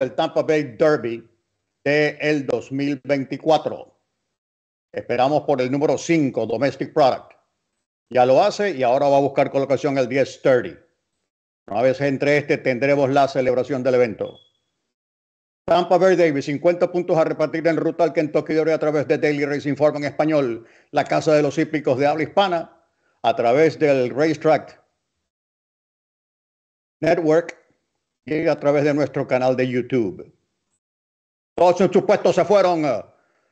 El Tampa Bay Derby de el 2024. Esperamos por el número 5, Domestic Product. Ya lo hace y ahora va a buscar colocación el 10-30. Una vez entre este tendremos la celebración del evento. Tampa Bay Davis, 50 puntos a repartir en ruta al Kentucky Derby a través de Daily Racing Form en español, la casa de los hípicos de habla hispana, a través del Racetrack Network a través de nuestro canal de YouTube. Todos su puesto se fueron.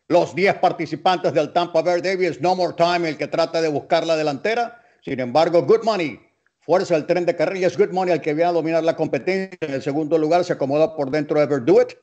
Los 10 participantes del Tampa Bay Davis, No More Time, el que trata de buscar la delantera. Sin embargo, Good Money fuerza el tren de carrillas. Good Money, el que viene a dominar la competencia. En el segundo lugar se acomoda por dentro de Verduet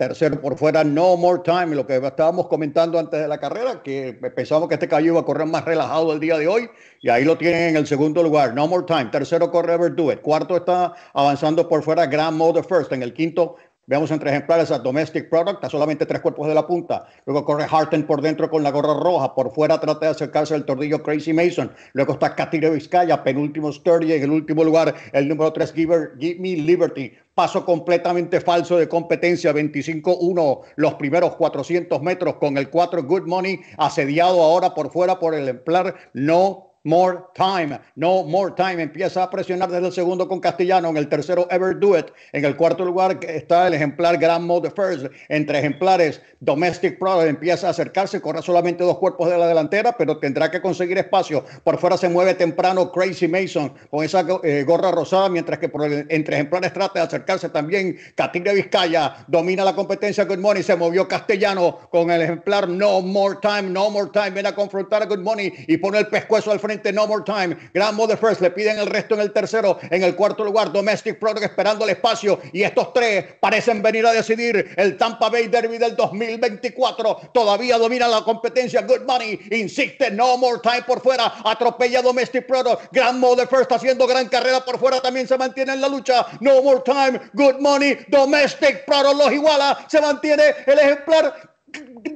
tercero por fuera, no more time, lo que estábamos comentando antes de la carrera, que pensamos que este caballo iba a correr más relajado el día de hoy, y ahí lo tienen en el segundo lugar, no more time, tercero corre Ever Do It, cuarto está avanzando por fuera Grand Mother First, en el quinto Veamos entre ejemplares a Domestic Product, a solamente tres cuerpos de la punta. Luego corre Harten por dentro con la gorra roja. Por fuera trata de acercarse al tordillo Crazy Mason. Luego está Catire Vizcaya, penúltimo Sturdy. En el último lugar, el número tres, Give Me Liberty paso completamente falso de competencia, 25-1 los primeros 400 metros con el 4 Good Money, asediado ahora por fuera por el ejemplar no more time, no more time. Empieza a presionar desde el segundo con Castellano, en el tercero Ever Do It, en el cuarto lugar está el ejemplar Grand Mode First, entre ejemplares Domestic Product empieza a acercarse, corre solamente dos cuerpos de la delantera, pero tendrá que conseguir espacio. Por fuera se mueve temprano Crazy Mason con esa eh, gorra rosada, mientras que entre ejemplares trata de acercarse también de Vizcaya, domina la competencia Good Money, se movió Castellano con el ejemplar No More Time, No More Time, viene a confrontar a Good Money y pone el pescuezo al frente no More Time, Grand Mother First, le piden el resto en el tercero, en el cuarto lugar Domestic Product esperando el espacio y estos tres parecen venir a decidir el Tampa Bay Derby del 2024, todavía domina la competencia Good Money, insiste No More Time por fuera, atropella Domestic Product, Grand Mother First haciendo gran carrera por fuera, también se mantiene en la lucha, No More Time, Good Money, Domestic Product los iguala, se mantiene el ejemplar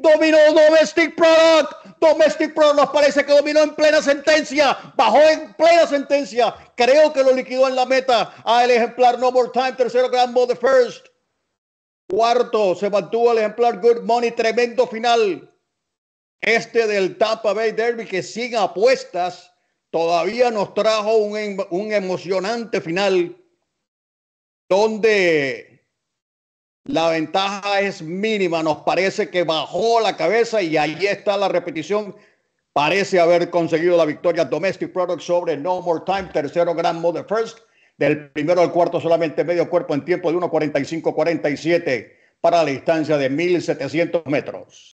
dominó Domestic Product Domestic nos parece que dominó en plena sentencia, bajó en plena sentencia. Creo que lo liquidó en la meta al ah, ejemplar No More Time, tercero Grand The First. Cuarto, se mantuvo el ejemplar Good Money, tremendo final. Este del Tampa Bay Derby que sin apuestas todavía nos trajo un, em, un emocionante final donde la ventaja es mínima, nos parece que bajó la cabeza y ahí está la repetición. Parece haber conseguido la victoria Domestic Product sobre No More Time, tercero Grand Mother first. Del primero al cuarto solamente medio cuerpo en tiempo de 1.45-47 para la distancia de 1.700 metros.